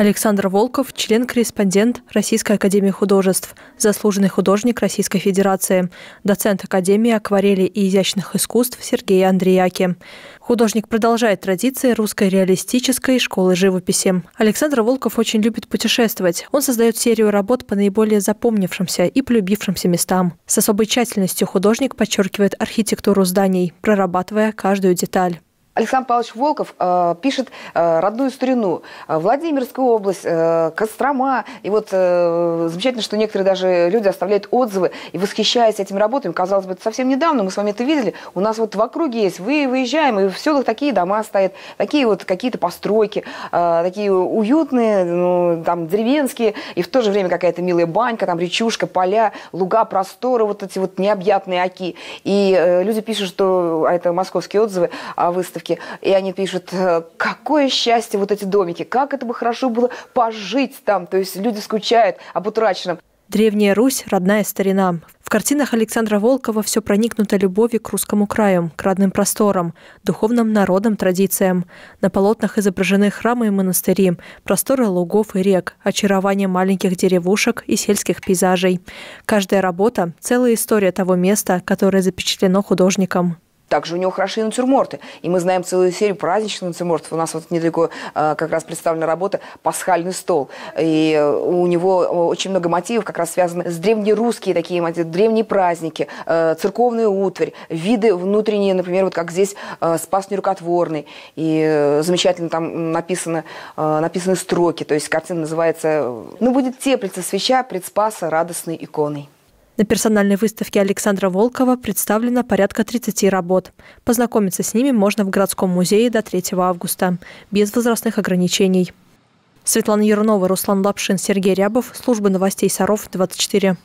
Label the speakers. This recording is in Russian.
Speaker 1: Александр Волков, член-корреспондент Российской академии художеств, заслуженный художник Российской Федерации, доцент Академии акварели и изящных искусств Сергей Андреяки. Художник продолжает традиции русской реалистической школы живописи. Александр Волков очень любит путешествовать. Он создает серию работ по наиболее запомнившимся и полюбившимся местам. С особой тщательностью художник подчеркивает архитектуру зданий, прорабатывая каждую деталь.
Speaker 2: Александр Павлович Волков э, пишет э, родную старину. Э, Владимирская область, э, Кострома. И вот э, замечательно, что некоторые даже люди оставляют отзывы и восхищаясь этими работами. Казалось бы, это совсем недавно, мы с вами это видели. У нас вот в округе есть, вы выезжаем, и в селах такие дома стоят, такие вот какие-то постройки, э, такие уютные, ну, там, деревенские, и в то же время какая-то милая банька, там, речушка, поля, луга, просторы, вот эти вот необъятные оки. И э, люди пишут, что а это московские отзывы о выставке домики. И они пишут, «Э, какое счастье вот эти домики, как это бы хорошо было пожить там. То есть люди скучают об утраченном.
Speaker 1: Древняя Русь – родная старина. В картинах Александра Волкова все проникнуто любовью к русскому краю, к родным просторам, духовным народам, традициям. На полотнах изображены храмы и монастыри, просторы лугов и рек, очарование маленьких деревушек и сельских пейзажей. Каждая работа – целая история того места, которое запечатлено художником.
Speaker 2: Также у него хорошие натюрморты. И мы знаем целую серию праздничных натюрмортов. У нас вот недалеко э, как раз представлена работа «Пасхальный стол». И э, у него э, очень много мотивов, как раз связаны с древнерусские такие мотивы, древние праздники, церковная утварь, виды внутренние, например, вот как здесь «Спас нерукотворный». И замечательно там написано, написаны строки. То есть картина называется «Ну, будет теплица свеча пред Спаса радостной иконой». На
Speaker 1: персональной выставке Александра Волкова представлено порядка 30 работ. Познакомиться с ними можно в городском музее до 3 августа, без возрастных ограничений. Светлана Ернова, Руслан Лапшин, Сергей Рябов, служба новостей Саров 24.